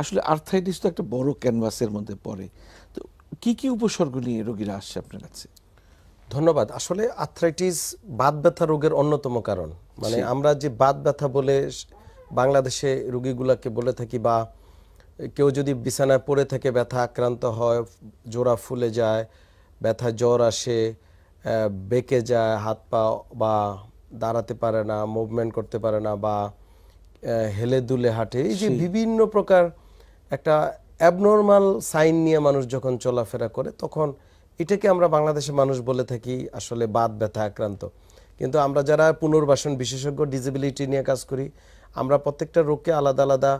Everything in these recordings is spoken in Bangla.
আসলে আর্থাইটিস তো একটা বড় ক্যানভাসের মধ্যে পড়ে তো কি কি উপসর্গ নিয়ে রোগীরা আসছে আপনার কাছে ধন্যবাদ আসলে আর্থ্রাইটিস বাত ব্যথা রোগের অন্যতম কারণ মানে আমরা যে বাত ব্যথা বলে বাংলাদেশে রোগীগুলাকে বলে থাকি বা কেউ যদি বিছানায় পড়ে থাকে ব্যথা আক্রান্ত হয় জোড়া ফুলে যায় ব্যথা জ্বর আসে বেঁকে যায় হাত পা বা দাঁড়াতে পারে না মুভমেন্ট করতে পারে না বা হেলে দুলে হাঁটে এই যে বিভিন্ন প্রকার একটা অ্যাবনর্মাল সাইন নিয়ে মানুষ যখন চলাফেরা করে তখন এটাকে আমরা বাংলাদেশে মানুষ বলে থাকি আসলে বাদ ব্যথা আক্রান্ত কিন্তু আমরা যারা পুনর্বাসন বিশেষজ্ঞ ডিজেবিলিটি নিয়ে কাজ করি আমরা প্রত্যেকটা রোগকে আলাদা আলাদা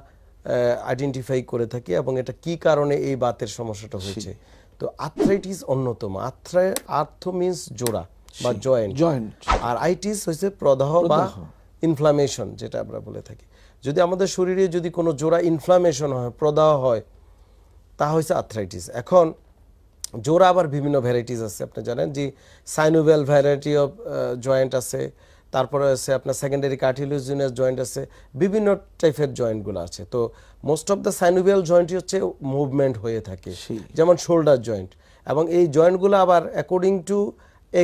আইডেন্টিফাই করে থাকি এবং এটা কি কারণে এই বাতের সমস্যাটা হয়েছে তো আর্থ্রাইটিস অন্যতম আর্থ্রা আর্থ মিন্স জোড়া বা জয়েন্ট জয়েন্ট আর আইটিস হচ্ছে প্রদাহ বা ইনফ্লামেশন যেটা আমরা বলে থাকি যদি আমাদের শরীরে যদি কোনো জোড়া ইনফ্লামেশন হয় প্রদাহ হয় তা হয়েছে আর্থ্রাইটিস এখন জোড়া আবার বিভিন্ন ভ্যারাইটিস আছে আপনি জানেন যে সাইনোভেল ভ্যারাইটি অফ জয়েন্ট আছে তারপরে আছে আপনার সেকেন্ডারি কার্টিলোজিনাস জয়েন্ট আছে বিভিন্ন টাইপের জয়েন্টগুলো আছে তো মোস্ট অফ দ্য সাইনোভেল জয়েন্টই হচ্ছে মুভমেন্ট হয়ে থাকে যেমন শোল্ডার জয়েন্ট এবং এই জয়েন্টগুলো আবার অ্যাকর্ডিং টু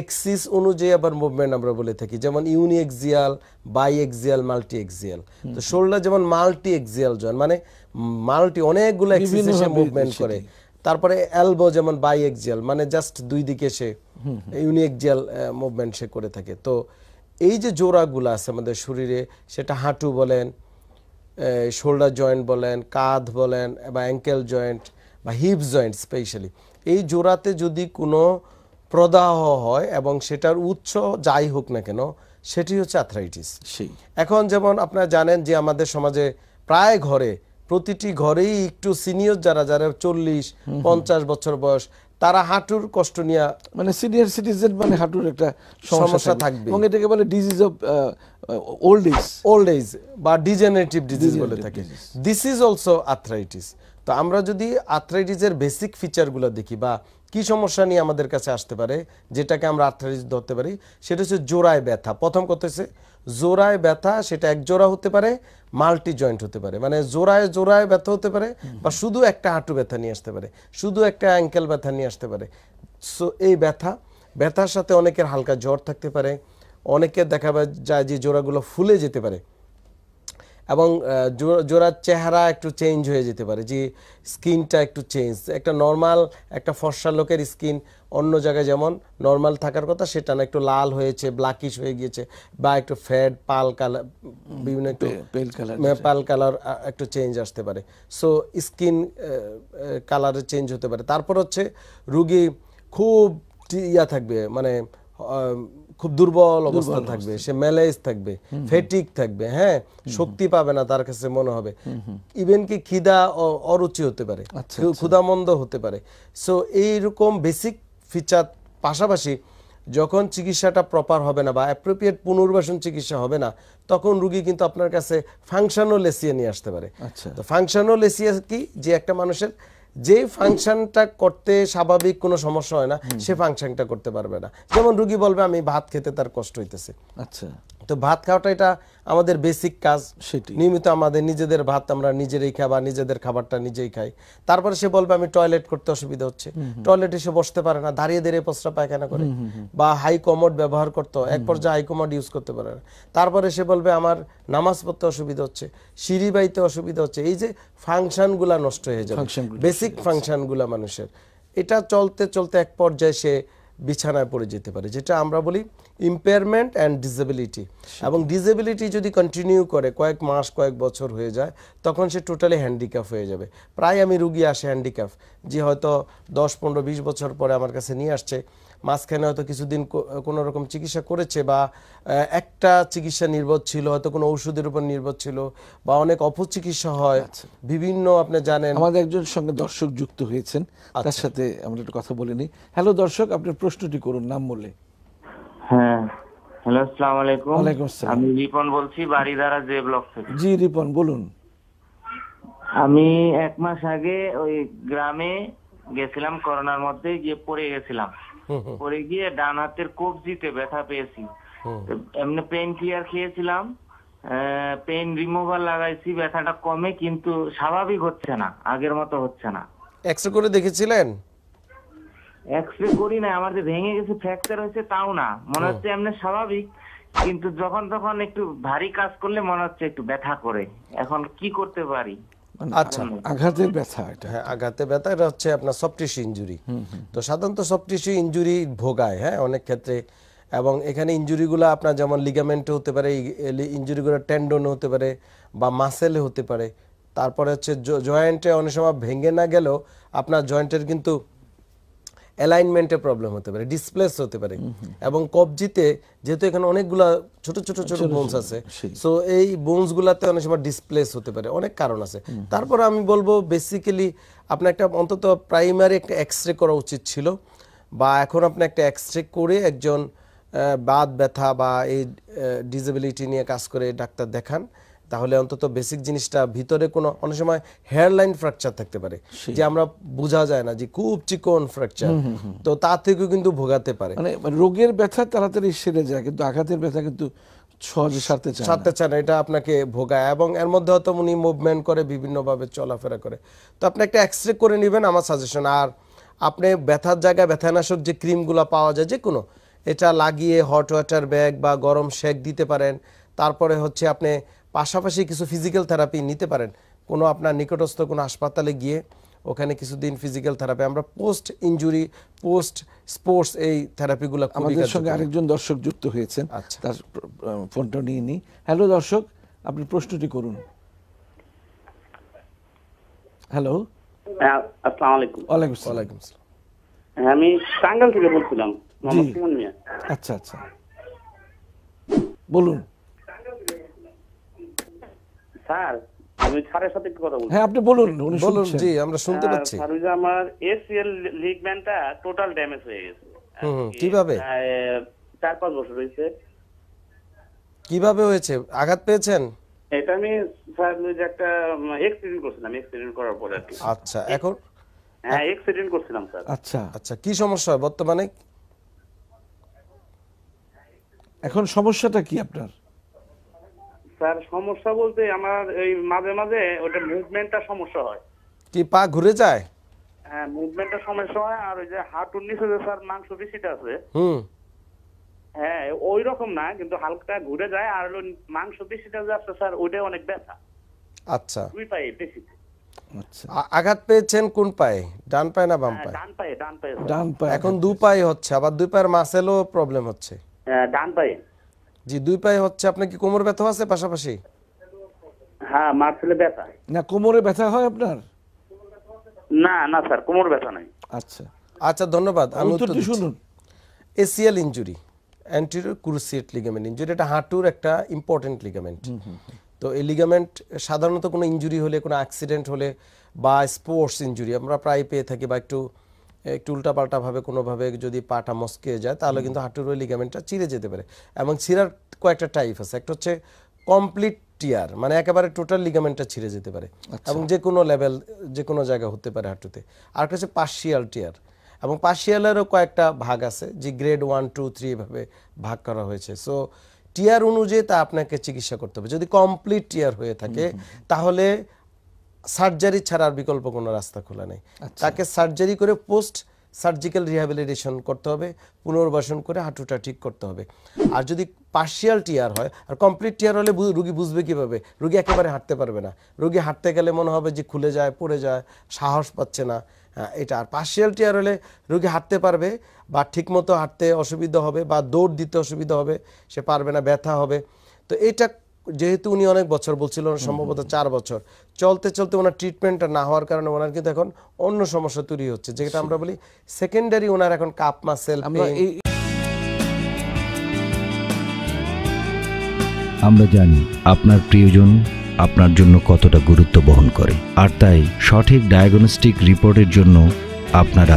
এক্সিস অনুযায়ী আবার মুভমেন্ট আমরা বলে থাকি যেমন uniaxial biaxial multiaxial তো শোল্ডার যেমন মাল্টি এক্সিয়াল জয়েন মানে মাল্টি অনেকগুলো এক্সিস এসে মুভমেন্ট করে তারপরে এলবো যেমন বাই এক্সিয়াল মানে জাস্ট দুই দিকে সে ইউনি এক্সিয়াল মুভমেন্ট সে করে থাকে তো এই যে জোড়াগুলো আছে আমাদের শরীরে সেটা হাঁটু বলেন শোল্ডার জয়েন্ট বলেন কাঁধ বলেন বা অ্যাঙ্কেল জয়েন্ট বা হিপ জয়েন্ট স্পেশালি এই জোড়াতে যদি কোনো প্রদাহ হয় এবং সেটার উৎস যাই হোক না কেন সেটি হচ্ছে আর্থ্রাইটিস এখন যেমন আপনারা জানেন যে আমাদের সমাজে প্রায় ঘরে প্রতিটি ঘরেই একটু সিনিয়র যারা যারা চল্লিশ পঞ্চাশ বছর বয়স তারা হাঁটুর কষ্ট নিয়ে মানে সিনিয়র সিটিজেন মানে হাঁটুর একটা সমস্যা থাকবে এবং এটাকে বলে disease of old age old age বা ডিজেনারেটিভ ডিজিজ বলে থাকে দিস ইজ অলসো আর্থ্রাইটিস তো আমরা যদি আর্থ্রাইটিসের বেসিক ফিচারগুলো দেখি বা কি সমস্যা নিয়ে আমাদের কাছে আসতে পারে যেটাকে আমরা আর্থ্রাইটিস ধরতে পারি সেটা হচ্ছে জোড়ায় ব্যথা প্রথম কথা হচ্ছে জোড়ায় ব্যথা সেটা এক জোড়া হতে পারে মাল্টি জয়েন্ট হতে পারে মানে জোড়ায় জোড়ায় ব্যথা হতে পারে বা শুধু একটা হাঁটু ব্যথা নিয়ে আসতে পারে শুধু একটা অ্যাঙ্কেল ব্যথা নিয়ে আসতে পারে সো এই ব্যথা ব্যথার সাথে অনেকের হালকা জ্বর থাকতে পারে অনেকের দেখা যায় যে জোড়াগুলো ফুলে যেতে পারে এবং জোড়ার চেহারা একটু চেঞ্জ হয়ে যেতে পারে যে স্কিনটা একটু চেঞ্জ একটা নর্মাল একটা ফর্সা লোকের স্কিন অন্য জায়গায় যেমন নর্মাল থাকার কথা সেটা না একটু লাল হয়েছে ব্ল্যাকিশ হয়ে গিয়েছে বা একটু ফ্যাড পাল কালার বিভিন্ন একটু পাল কালার একটু চেঞ্জ আসতে পারে সো স্কিন কালারে চেঞ্জ হতে পারে তারপর হচ্ছে রুগী খুব ইয়া থাকবে মানে খুব দুর্বল অবস্থান থাকবে সে ম্যালেজ থাকবে ফেটিক থাকবে হ্যাঁ শক্তি পাবে না তার কাছে মনে হবে ইভেন কি খিদা অরুচি হতে পারে আচ্ছা, আচ্ছা। ক্ষুদামন্দ হতে পারে সো এইরকম বেসিক ফিচার পাশাপাশি যখন চিকিৎসাটা প্রপার হবে না বা অ্যাপ্রোপ্রিয়েট পুনর্বাসন চিকিৎসা হবে না তখন রুগী কিন্তু আপনার কাছে ফাংশনাল এসিয়া নিয়ে আসতে পারে আচ্ছা। তো ফাংশনাল এসিয়া কি যে একটা মানুষের যে ফাংশনটা করতে স্বাভাবিক কোনো সমস্যা হয় না সে ফাংশনটা করতে পারবে না যেমন রুগী বলবে আমি ভাত খেতে তার কষ্ট হইতেছে আচ্ছা তো ভাত খাওয়াটা এটা আমাদের বেসিক কাজ সেটি নিয়মিত আমাদের নিজেদের ভাত আমরা নিজেরাই খাই বা নিজেদের খাবারটা নিজেই খাই তারপরে সে বলবে আমি টয়লেট করতে অসুবিধা হচ্ছে টয়লেটে সে বসতে পারে না দাঁড়িয়ে দাঁড়িয়ে পশ্রা পায়খানা করে বা হাই কমোড ব্যবহার করতো এক পর্যায়ে হাই কমোড ইউজ করতে পারে না তারপরে সে বলবে আমার নামাজ পড়তে অসুবিধা হচ্ছে সিঁড়ি বাইতে অসুবিধা হচ্ছে এই যে ফাংশনগুলা নষ্ট হয়ে যাবে বেসিক ফাংশনগুলা মানুষের এটা চলতে চলতে এক পর্যায়ে সে বিছানায় পড়ে যেতে পারে যেটা আমরা বলি ইম্পেয়ারমেন্ট অ্যান্ড ডিসেবিলিটি এবং ডিসেবিলিটি যদি কন্টিনিউ করে কয়েক মাস কয়েক বছর হয়ে যায় তখন সে টোটালি হ্যান্ডিক্যাপ হয়ে যাবে প্রায় আমি রুগী আসে হ্যান্ডিক্যাপ যে হয়তো দশ পনেরো বিশ বছর পরে আমার কাছে নিয়ে আসছে মাঝখানে হয়তো কিছুদিন কোনো রকম চিকিৎসা করেছে বা একটা চিকিৎসা নির্ভর ছিল হয়তো কোনো ওষুধের উপর নির্ভর ছিল বা অনেক অপচিকিৎসা হয় আচ্ছা। বিভিন্ন আপনি জানেন আমাদের একজন সঙ্গে দর্শক যুক্ত হয়েছেন তার আচ্ছা। সাথে আমরা একটু কথা বলে হ্যালো দর্শক আপনার প্রশ্নটি করুন নাম বলে হ্যাঁ হ্যালো আসসালামু আলাইকুম ওয়ালাইকুম আসসালাম আমি রিপন বলছি বাড়িধারা জে ব্লক থেকে জি রিপন বলুন আমি এক মাস আগে ওই গ্রামে গেছিলাম করোনার মধ্যে গিয়ে পড়ে গেছিলাম পরে গিয়ে ডান হাতের কবজিতে ব্যথা পেয়েছি এমনি পেন ক্লিয়ার খেয়েছিলাম পেন রিমুভার লাগাইছি ব্যথাটা কমে কিন্তু স্বাভাবিক হচ্ছে না আগের মতো হচ্ছে না এক্সরে করে দেখেছিলেন এক্সরে করি না আমার যে ভেঙে গেছে ফ্র্যাকচার হয়েছে তাও না মনে হচ্ছে এমনি স্বাভাবিক কিন্তু যখন তখন একটু ভারী কাজ করলে মনে হচ্ছে একটু ব্যথা করে এখন কি করতে পারি মানে আচ্ছা আঘাতের ব্যথা এটা হ্যাঁ আঘাতে ব্যথা এটা হচ্ছে আপনার সফট টিস্যু ইঞ্জুরি তো সাধারণত সফট টিস্যু ইঞ্জুরি ভোগায় হ্যাঁ অনেক ক্ষেত্রে এবং এখানে ইঞ্জুরিগুলো আপনার যেমন লিগামেন্টে হতে পারে ইনজুরিগুলো টেন্ডনে হতে পারে বা মাসেলে হতে পারে তারপরে হচ্ছে জয়েন্টে অনেক সময় ভেঙে না গেলেও আপনার জয়েন্টের কিন্তু অ্যালাইনমেন্টে প্রবলেম হতে পারে ডিসপ্লেস হতে পারে এবং কবজিতে যেহেতু এখানে অনেকগুলা ছোট ছোট ছোট বোনস আছে সো এই বোনসগুলাতে অনেক সময় ডিসপ্লেস হতে পারে অনেক কারণ আছে তারপর আমি বলবো বেসিক্যালি আপনার একটা অন্তত প্রাইমারি একটা এক্স রে করা উচিত ছিল বা এখন আপনি একটা এক্স রে করে একজন বাদ ব্যথা বা এই ডিসেবিলিটি নিয়ে কাজ করে ডাক্তার দেখান তাহলে অন্তত বেসিক জিনিসটা ভিতরে কোনো অনেক সময় হেয়ারলাইন ফ্র্যাকচার থাকতে পারে যে আমরা বোঝা যায় না যে খুব চিকন ফ্র্যাকচার তো তা থেকেও কিন্তু ভোগাতে পারে মানে রোগের ব্যথা তাড়াতাড়ি সেরে যায় কিন্তু আঘাতের ব্যথা কিন্তু সারতে সারতে চায় না এটা আপনাকে ভোগায় এবং এর মধ্যে হয়তো উনি মুভমেন্ট করে বিভিন্নভাবে চলাফেরা করে তো আপনি একটা এক্স রে করে নেবেন আমার সাজেশন আর আপনি ব্যথার জায়গায় ব্যথানাশক যে ক্রিমগুলো পাওয়া যায় যে কোনো এটা লাগিয়ে হট ওয়াটার ব্যাগ বা গরম শেক দিতে পারেন তারপরে হচ্ছে আপনি পাশাপাশি কিছু ফিজিক্যাল থেরাপি নিতে পারেন কোনো আপনার নিকটস্থ কোনো হাসপাতালে গিয়ে ওখানে কিছুদিন ফিজিক্যাল থেরাপি আমরা পোস্ট ইনজুরি পোস্ট স্পোর্টস এই থেরাপিগুলো আমাদের সঙ্গে আরেকজন দর্শক যুক্ত হয়েছেন আচ্ছা তার ফোনটা নিয়ে নিই হ্যালো দর্শক আপনি প্রশ্নটি করুন হ্যালো হ্যাঁ, আলাইকুম হ্যাঁ, আমি টাঙ্গাইল থেকে বলছিলাম আচ্ছা আচ্ছা বলুন স্যার আমি স্যারের সাথে কথা বলছি হ্যাঁ আপনি বলুন উনি বলুন জি আমরা শুনতে পাচ্ছি স্যার ওই যে আমার এসিএল লিগমেন্টটা টোটাল ড্যামেজ হয়ে গেছে হুম, কি, কিভাবে? চার পাঁচ বছর হয়েছে কিভাবে হয়েছে আঘাত পেয়েছেন এটা আমি স্যার ওই যে একটা এক্সিডেন্ট করছিলাম এক্সিডেন্ট করার পরে আচ্ছা এখন হ্যাঁ এক্সিডেন্ট করছিলাম স্যার আচ্ছা আচ্ছা কি সমস্যা বর্তমানে এখন সমস্যাটা কি আপনার স্যার সমস্যা বলতে আমার এই মাঝে মাঝে ওটা মুভমেন্টটা সমস্যা হয় কি পা ঘুরে যায় হ্যাঁ মুভমেন্টটা সমস্যা হয় আর ওই যে হাঁটুর নিচে যে স্যার মাংস পেশিটা আছে হুম হ্যাঁ ওই রকম না কিন্তু হালকা ঘুরে যায় আর হলো মাংস পেশিটা যে আছে স্যার ওটা অনেক ব্যথা আচ্ছা দুই পায়ে পেশিতে আচ্ছা। আঘাত পেয়েছেন কোন পায়ে ডান পায়ে না বাম হ্যাঁ, পায়ে ডান পায়ে ডান পায়ে ডান পায়ে এখন দু পায়ে হচ্ছে আবার দুই পায়ের মাসেলও প্রবলেম হচ্ছে হ্যাঁ, ডান পায়ে জি দুই পায়ে হচ্ছে আপনার কি কোমর ব্যথা আছে পাশাপাশি হ্যাঁ ব্যথা না কোমরে ব্যথা হয় আপনার না না স্যার কোমর ব্যথা নাই আচ্ছা আচ্ছা ধন্যবাদ আমি উত্তরটি শুনুন ACL injury anterior cruciate ligament injury এটা হাঁটুর একটা ইম্পর্টেন্ট লিগামেন্ট তো এই লিগামেন্ট সাধারণত কোনো ইনজুরি হলে কোনো অ্যাক্সিডেন্ট হলে বা স্পোর্টস ইনজুরি আমরা প্রায় পেয়ে থাকি বা একটু একটু উল্টাপাল্টাভাবে কোনোভাবে যদি পাটা মস্কে যায় তাহলে কিন্তু হাঁটুর ওই লিগামেন্টটা চিরে যেতে পারে এবং চিরার কয়েকটা টাইপ আছে একটা হচ্ছে কমপ্লিট টিয়ার মানে একেবারে টোটাল লিগামেন্টটা ছিঁড়ে যেতে পারে আচ্ছা। এবং যে কোনো লেভেল যে কোনো জায়গা হতে পারে হাঁটুতে আর একটা হচ্ছে পার্শিয়াল টিয়ার এবং পার্শিয়ালেরও কয়েকটা ভাগ আছে যে গ্রেড ওয়ান টু থ্রি এভাবে ভাগ করা হয়েছে সো টিয়ার অনুযায়ী তা আপনাকে চিকিৎসা করতে হবে যদি কমপ্লিট টিয়ার হয়ে থাকে তাহলে সার্জারি ছাড়া আর বিকল্প কোনো রাস্তা খোলা নেই আচ্ছা। তাকে সার্জারি করে পোস্ট সার্জিক্যাল রিহ্যাবিলিটেশন করতে হবে পুনর্বাসন করে হাঁটুটা ঠিক করতে হবে আর যদি পার্শিয়াল টিয়ার হয় আর কমপ্লিট টিয়ার হলে রুগী বুঝবে কীভাবে রুগী একেবারে হাঁটতে পারবে না রুগী হাঁটতে গেলে মনে হবে যে খুলে যায় পড়ে যায় সাহস পাচ্ছে না হ্যাঁ, এটা আর পার্শিয়াল টিয়ার হলে রুগী হাঁটতে পারবে বা ঠিকমতো হাঁটতে অসুবিধা হবে বা দৌড় দিতে অসুবিধা হবে সে পারবে না ব্যথা হবে তো এটা যেহেতু উনি অনেক বছর বলছিল সম্ভবত চার বছর চলতে চলতে ওনার ট্রিটমেন্টটা না হওয়ার কারণে ওনার কিন্তু এখন অন্য সমস্যা তৈরি হচ্ছে যেটা আমরা বলি সেকেন্ডারি ওনার এখন কাপ মাসেল আমরা জানি আপনার প্রিয়জন আপনার জন্য কতটা গুরুত্ব বহন করে আর তাই সঠিক ডায়াগনস্টিক রিপোর্টের জন্য আপনারা